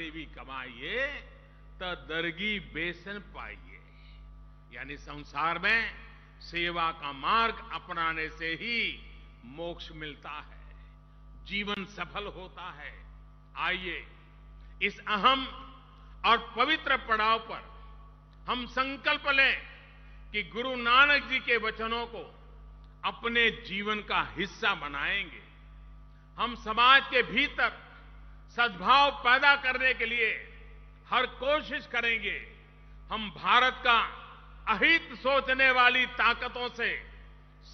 सेवी कमाइए त बेसन पाइए यानी संसार में सेवा का मार्ग अपनाने से ही मोक्ष मिलता है जीवन सफल होता है आइए इस अहम और पवित्र पड़ाव पर हम संकल्प लें कि गुरु नानक जी के वचनों को अपने जीवन का हिस्सा बनाएंगे हम समाज के भीतर सद्भाव पैदा करने के लिए हर कोशिश करेंगे हम भारत का अहित सोचने वाली ताकतों से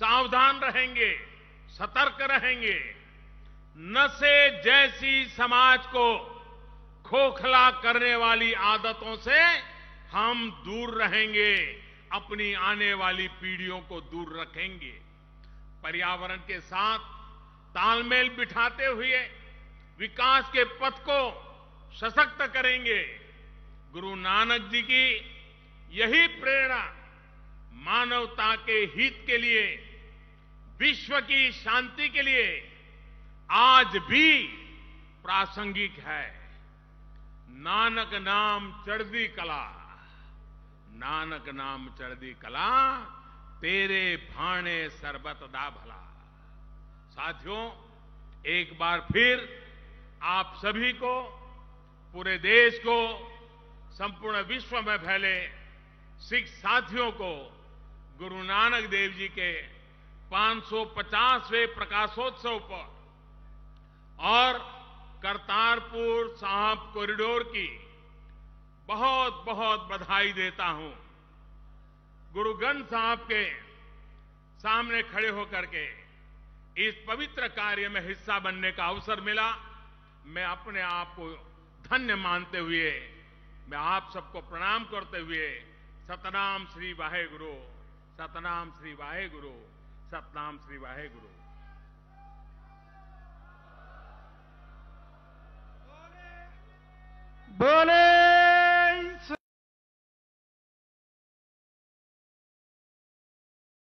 सावधान रहेंगे सतर्क रहेंगे नशे जैसी समाज को खोखला करने वाली आदतों से हम दूर रहेंगे अपनी आने वाली पीढ़ियों को दूर रखेंगे पर्यावरण के साथ तालमेल बिठाते हुए विकास के पथ को सशक्त करेंगे गुरु नानक जी की यही प्रेरणा मानवता के हित के लिए विश्व की शांति के लिए आज भी प्रासंगिक है नानक नाम चढ़ी कला नानक नाम चढ़ी कला तेरे भाणे सरबत दा भला साथियों एक बार फिर आप सभी को पूरे देश को संपूर्ण विश्व में फैले सिख साथियों को गुरु नानक देव जी के 550वें प्रकाशोत्सव पर और करतारपुर साहब कॉरिडोर की बहुत बहुत बधाई देता हूं गुरु ग्रंथ साहब के सामने खड़े होकर के इस पवित्र कार्य में हिस्सा बनने का अवसर मिला मैं अपने आप को धन्य मानते हुए मैं आप सबको प्रणाम करते हुए सतनाम श्री वाहे गुरु सतनाम श्री वाहे गुरु सतनाम श्री वाहे गुरु बोले